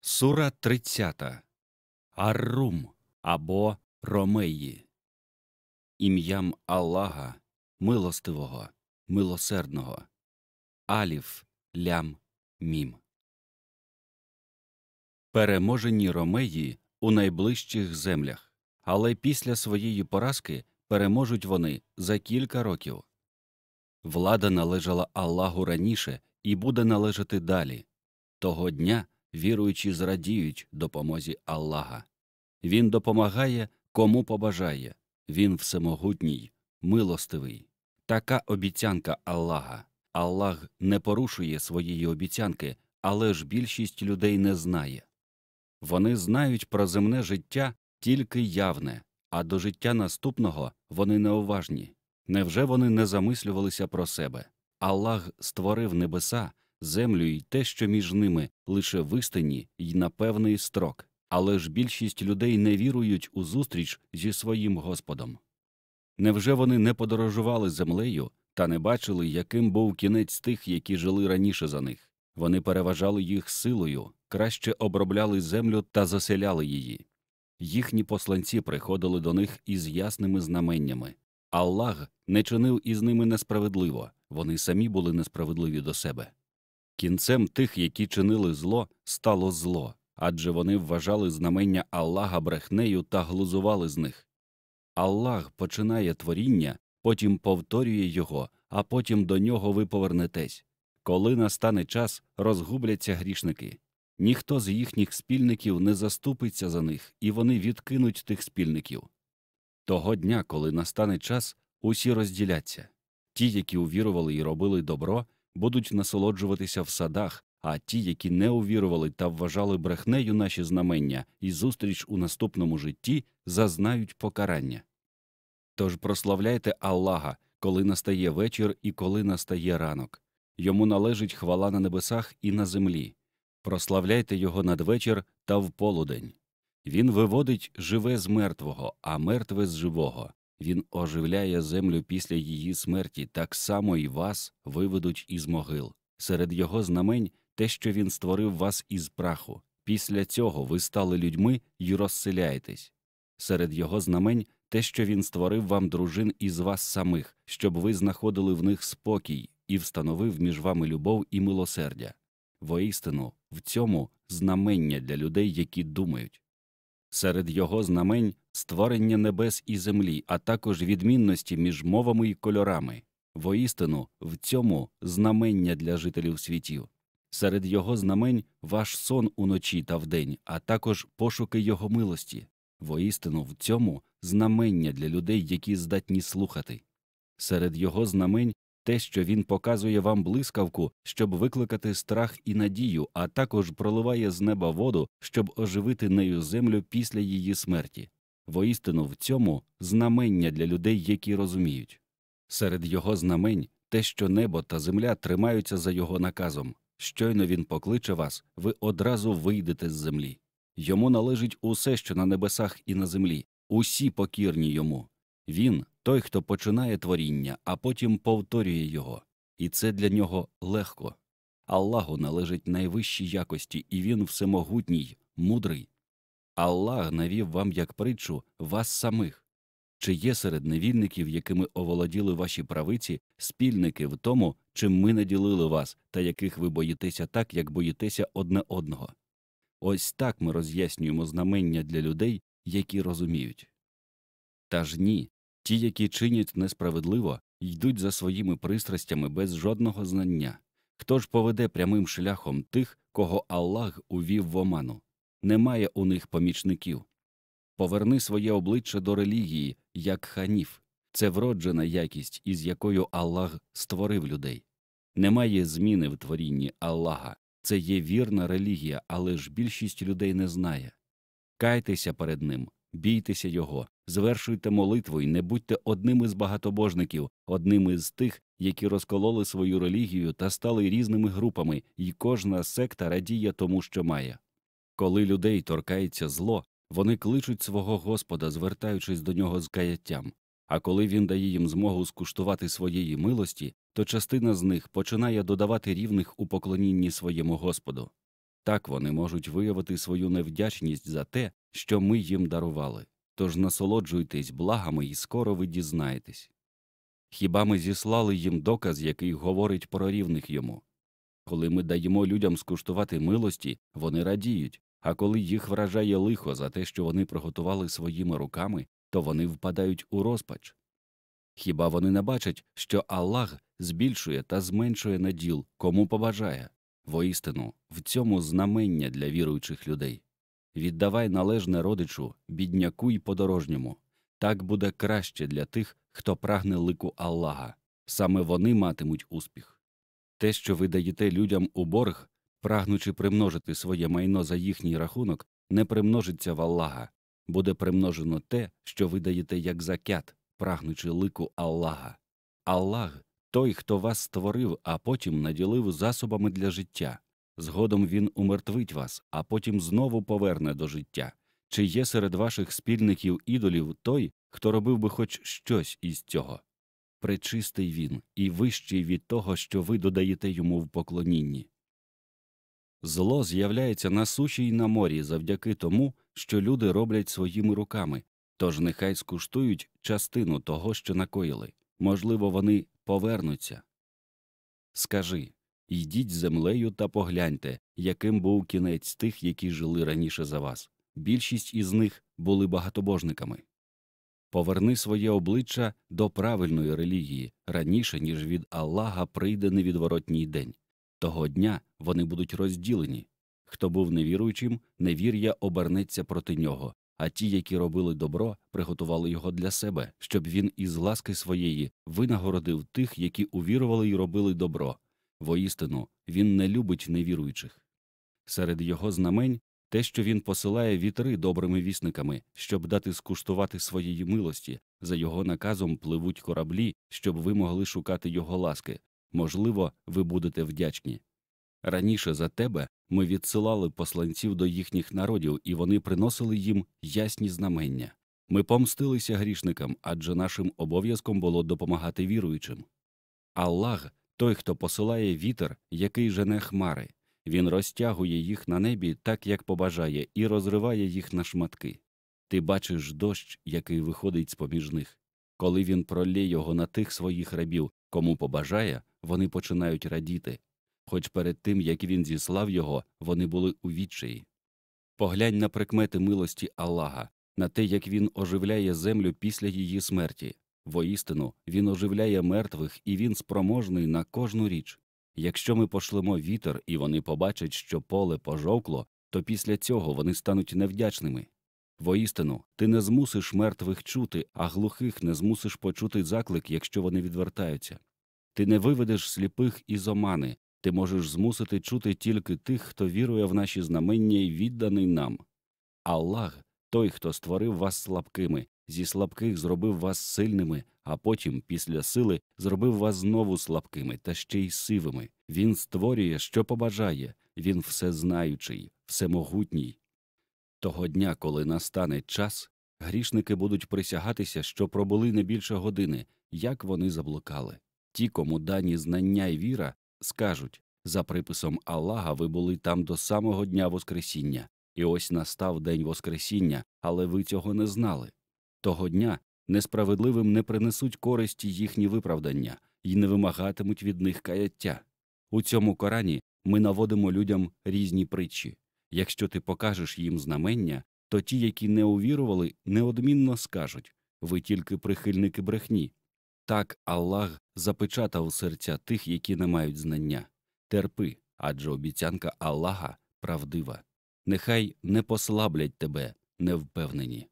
Сура 30. Аррум або Ромеї. Ім'ям Аллаха милостивого, милосердного. Аліф лям мім. Переможені ромеї у найближчих землях. Але після своєї поразки переможуть вони за кілька років. Влада належала Аллаху раніше і буде належати далі. Того дня. Віруючи, зрадіють допомозі Аллаха. Він допомагає, кому побажає, він всемогутній, милостивий. Така обіцянка Аллаха. Аллах не порушує своєї обіцянки, але ж більшість людей не знає. Вони знають про земне життя тільки явне, а до життя наступного вони неуважні. Невже вони не замислювалися про себе? Аллах створив небеса, землю і те, що між ними лише вистані й на певний строк, але ж більшість людей не вірують у зустріч зі своїм Господом. Невже вони не подорожували землею та не бачили, яким був кінець тих, які жили раніше за них? Вони переважали їх силою, краще обробляли землю та заселяли її. Їхні посланці приходили до них із ясними знаменнями. Аллах не чинив із ними несправедливо, вони самі були несправедливі до себе. Кінцем тих, які чинили зло, стало зло, адже вони вважали знамення Аллаха брехнею та глузували з них. Аллах починає творіння, потім повторює його, а потім до нього ви повернетесь. Коли настане час, розгубляться грішники. Ніхто з їхніх спільників не заступиться за них, і вони відкинуть тих спільників. Того дня, коли настане час, усі розділяться ті, які увірували і робили добро будуть насолоджуватися в садах, а ті, які не увірували та вважали брехнею наші знамення і зустріч у наступному житті, зазнають покарання. Тож прославляйте Аллаха, коли настає вечір і коли настає ранок. Йому належить хвала на небесах і на землі. Прославляйте його надвечір та в полудень. Він виводить живе з мертвого, а мертве з живого. Він оживляє землю після її смерті, так само і вас виведуть із могил. Серед його знамень те, що він створив вас із праху. Після цього ви стали людьми й розселяєтесь. Серед його знамень те, що він створив вам дружин із вас самих, щоб ви знаходили в них спокій і встановив між вами любов і милосердя. Воістину, в цьому знамення для людей, які думають. Серед його знамень створення небес і землі, а також відмінності між мовами і кольорами, воістину в цьому знамення для жителів світів. Серед його знамень ваш сон уночі та вдень, а також пошуки його милості, воістину в цьому знамення для людей, які здатні слухати. Серед його знамень те, що він показує вам блискавку, щоб викликати страх і надію, а також проливає з неба воду, щоб оживити нею землю після її смерті. Воістину в цьому знамення для людей, які розуміють. Серед його знамень те, що небо та земля тримаються за його наказом. Щойно він покличе вас, ви одразу вийдете з землі. Йому належить усе, що на небесах і на землі, усі покірні йому. Він той, хто починає творіння, а потім повторює його, і це для нього легко. Аллаху належить найвищі якості, і він всемогутній, мудрий. Аллах навів вам як притчу вас самих. Чи є серед невільників, якими оволоділи ваші правиці, спільники в тому, чим ми наділили вас, та яких ви боїтеся так, як боїтеся одне одного? Ось так ми роз'яснюємо знамення для людей, які розуміють. Та ж ні, Ті, які чинять несправедливо, йдуть за своїми пристрастями без жодного знання. Хто ж поведе прямим шляхом тих, кого Аллах увів в оману? Немає у них помічників. Поверни своє обличчя до релігії, як ханіф це вроджена якість, із якою Аллах створив людей. Немає зміни в творінні Аллаха. Це є вірна релігія, але ж більшість людей не знає. Кайтеся перед ним, бійтеся його, Звершуйте молитву і не будьте одним із багатобожників, одним із тих, які розкололи свою релігію та стали різними групами, і кожна секта радіє тому, що має. Коли людей торкається зло, вони кличуть свого Господа, звертаючись до нього з каяттям, а коли він дає їм змогу скуштувати своєї милості, то частина з них починає додавати рівних у поклонінні своєму Господу. Так вони можуть виявити свою невдячність за те, що ми їм дарували. Тож насолоджуйтесь благами, і скоро ви дізнаєтесь. Хіба ми зіслали їм доказ, який говорить про рівних йому? Коли ми даємо людям скуштувати милості, вони радіють, а коли їх вражає лихо за те, що вони приготували своїми руками, то вони впадають у розпач. Хіба вони не бачать, що Аллах збільшує та зменшує наділ, кому побажає воістину в цьому знамення для віруючих людей віддавай належне родичу, бідняку й подорожньому. Так буде краще для тих, хто прагне лику Аллаха. Саме вони матимуть успіх. Те, що ви даєте людям у борг, прагнучи примножити своє майно за їхній рахунок, не примножиться в Аллаха, буде примножено те, що ви даєте як закят, прагнучи лику Аллаха. Аллах той, хто вас створив, а потім наділив засобами для життя. Згодом він умертвить вас, а потім знову поверне до життя. Чи є серед ваших спільників ідолів той, хто робив би хоч щось із цього? Пречистий він і вищий від того, що ви додаєте йому в поклонінні. Зло з'являється на суші й на морі завдяки тому, що люди роблять своїми руками, тож нехай скуштують частину того, що накоїли можливо, вони повернуться. Скажи Йдіть землею та погляньте, яким був кінець тих, які жили раніше за вас. Більшість із них були багатобожниками. Поверни своє обличчя до правильної релігії раніше, ніж від Аллаха прийде невідворотній день. Того дня вони будуть розділені. Хто був невіруючим, невір'я обернеться проти нього, а ті, які робили добро, приготували його для себе, щоб він із ласки своєї винагородив тих, які увірували і робили добро. Воістину, він не любить невіруючих. Серед його знамень те, що він посилає вітри добрими вісниками, щоб дати скуштувати своєї милості, за його наказом пливуть кораблі, щоб ви могли шукати його ласки. Можливо, ви будете вдячні. Раніше за тебе ми відсилали посланців до їхніх народів, і вони приносили їм ясні знамення. Ми помстилися грішникам, адже нашим обов'язком було допомагати віруючим. Аллах той, хто посилає вітер, який жене хмари, він розтягує їх на небі так, як побажає, і розриває їх на шматки. Ти бачиш дощ, який виходить з поміж них. Коли він пролє його на тих своїх рабів, кому побажає, вони починають радіти. Хоч перед тим, як він зіслав його, вони були у відчаї. Поглянь на прикмети милості Аллаха, на те, як він оживляє землю після її смерті, Воістину, він оживляє мертвих і він спроможний на кожну річ. Якщо ми пошлемо вітер і вони побачать, що поле пожовкло, то після цього вони стануть невдячними. Воістину, ти не змусиш мертвих чути, а глухих не змусиш почути заклик, якщо вони відвертаються. Ти не виведеш сліпих із омани, ти можеш змусити чути тільки тих, хто вірує в наші знамення і відданий нам. Аллах той, хто створив вас слабкими, Зі слабких зробив вас сильними, а потім, після сили, зробив вас знову слабкими та ще й сивими. Він створює, що побажає, він всезнаючий, всемогутній. Того дня, коли настане час, грішники будуть присягатися, що пробули не більше години, як вони заблукали. Ті, кому дані знання й віра, скажуть за приписом Аллаха ви були там до самого дня Воскресіння, і ось настав день Воскресіння, але ви цього не знали. Того дня несправедливим не принесуть користі їхні виправдання і не вимагатимуть від них каяття. У цьому Корані ми наводимо людям різні притчі. Якщо ти покажеш їм знамення, то ті, які не увірували, неодмінно скажуть ви тільки прихильники брехні. Так Аллах запечатав серця тих, які не мають знання. Терпи, адже обіцянка Аллаха правдива. Нехай не послаблять тебе невпевнені.